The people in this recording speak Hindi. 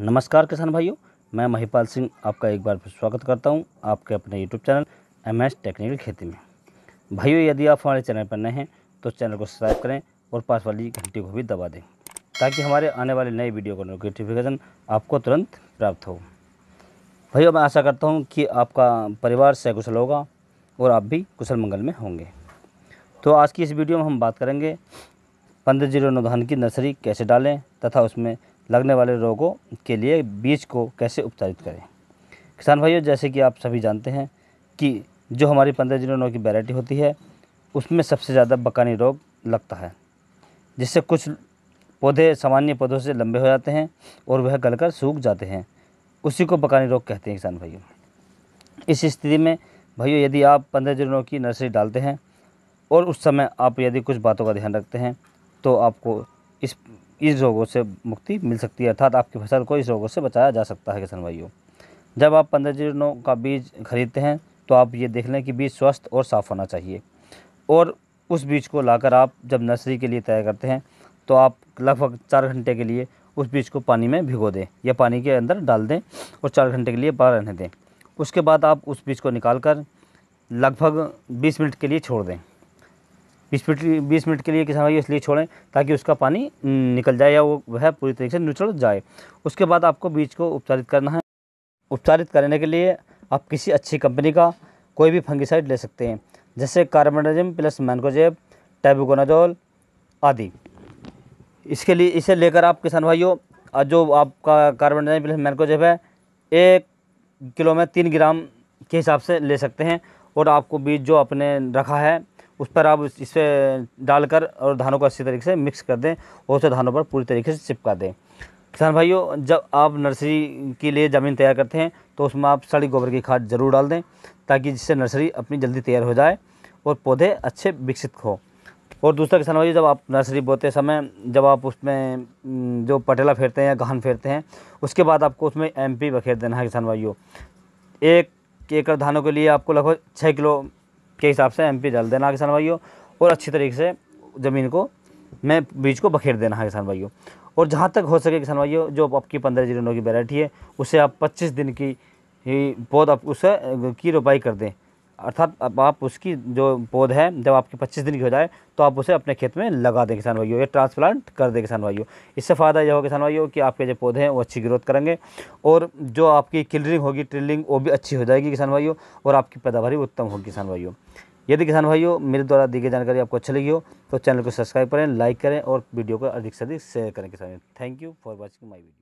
नमस्कार किसान भाइयों मैं महिपाल सिंह आपका एक बार फिर स्वागत करता हूं आपके अपने YouTube channel M S technical खेती में भाइयों यदि आप हमारे चैनल पर नए हैं तो चैनल को सब्सक्राइब करें और पास वाली घंटी को भी दबा दें ताकि हमारे आने वाले नए वीडियो का नोटिफिकेशन आपको तुरंत प्राप्त हो भैया मैं आशा करता हूँ कि आपका परिवार से कुशल होगा और आप भी कुशल मंगल में होंगे तो आज की इस वीडियो में हम बात करेंगे पंद्रह जीरो नौ की नर्सरी कैसे डालें तथा उसमें लगने वाले रोगों के लिए बीज को कैसे उपचारित करें किसान भाइयों जैसे कि आप सभी जानते हैं कि जो हमारी पंद्रह जीरो नौ की वैरायटी होती है उसमें सबसे ज़्यादा बकानी रोग लगता है जिससे कुछ पौधे सामान्य पौधों से लंबे हो जाते हैं और वह गलकर सूख जाते हैं उसी को बकानी रोग कहते हैं किसान भाइयों इस स्थिति में भाइयों यदि आप पंद्रह जीरो की नर्सरी डालते हैं और उस समय आप यदि कुछ बातों का ध्यान रखते हैं तो आपको इस इस रोगों से मुक्ति मिल सकती है अर्थात आपकी फसल को इस रोगों से बचाया जा सकता है किसान भाइयों जब आप पंद्रह जीरो का बीज खरीदते हैं तो आप ये देख लें कि बीज स्वस्थ और साफ़ होना चाहिए और उस बीज को लाकर आप जब नर्सरी के लिए तैयार करते हैं तो आप लगभग चार घंटे के लिए उस बीज को पानी में भिगो दें या पानी के अंदर डाल दें और चार घंटे के लिए बाहर रहने दें उसके बाद आप उस बीज को निकाल कर लगभग बीस मिनट के लिए छोड़ दें बीस मिनट बीस मिनट के लिए किसान भाई इसलिए छोड़ें ताकि उसका पानी निकल जाए या वो वह पूरी तरीके से निचल जाए उसके बाद आपको बीज को उपचारित करना है उपचारित करने के लिए आप किसी अच्छी कंपनी का कोई भी फंगिसाइड ले सकते हैं जैसे कार्बोनाजिम प्लस मैनकोजेब टैबुकोनाजोल आदि इसके लिए इसे लेकर आप किसान भाइयों जो आपका कार्बोनाजिम प्लस मैनकोजेब है एक किलो में तीन ग्राम के हिसाब से ले सकते हैं और आपको बीज जो आपने रखा है उस पर आप इसे डालकर और धानों को अच्छी तरीके से मिक्स कर दें और उसे धानों पर पूरी तरीके से चिपका दें किसान भाइयों जब आप नर्सरी के लिए ज़मीन तैयार करते हैं तो उसमें आप सड़ी गोबर की खाद ज़रूर डाल दें ताकि जिससे नर्सरी अपनी जल्दी तैयार हो जाए और पौधे अच्छे विकसित हो और दूसरा किसान भाई जब आप नर्सरी बोते समय जब आप उसमें जो पटेला फेरते हैं या गहन फेरते हैं उसके बाद आपको उसमें एम पी बखेर देना है किसान भाइयों एक एकड़ धानों के लिए आपको लगभग छः किलो के हिसाब से एम डाल देना किसान भाइयों और अच्छी तरीके से ज़मीन को मैं बीज को बखेर देना है किसान भाइयों और जहाँ तक हो सके किसान भाइयों जो आपकी पंद्रह जीरो नौ की वैरायटी है उसे आप पच्चीस दिन की ही पौध आप उसे की रोपाई कर दें अर्थात अब आप उसकी जो पौध है जब आपकी 25 दिन की हो जाए तो आप उसे अपने खेत में लगा दें किसान भाइयों या ट्रांसप्लांट कर दें किसान भाइयों इससे फ़ायदा यह होगा किसान भाइयों कि आपके जो पौधे हैं वो अच्छी ग्रोथ करेंगे और जो आपकी किलरिंग होगी ट्रिलिंग वो भी अच्छी हो जाएगी किसान भाइयों और आपकी पैदावार उत्तम होगी किसान भाइयों यदि किसान भाइयों मेरे द्वारा दी गई जानकारी आपको अच्छी लगी हो तो चैनल को सब्सक्राइब करें लाइक करें और वीडियो को अधिक से अधिक शेयर करें किसान thank you for watching my video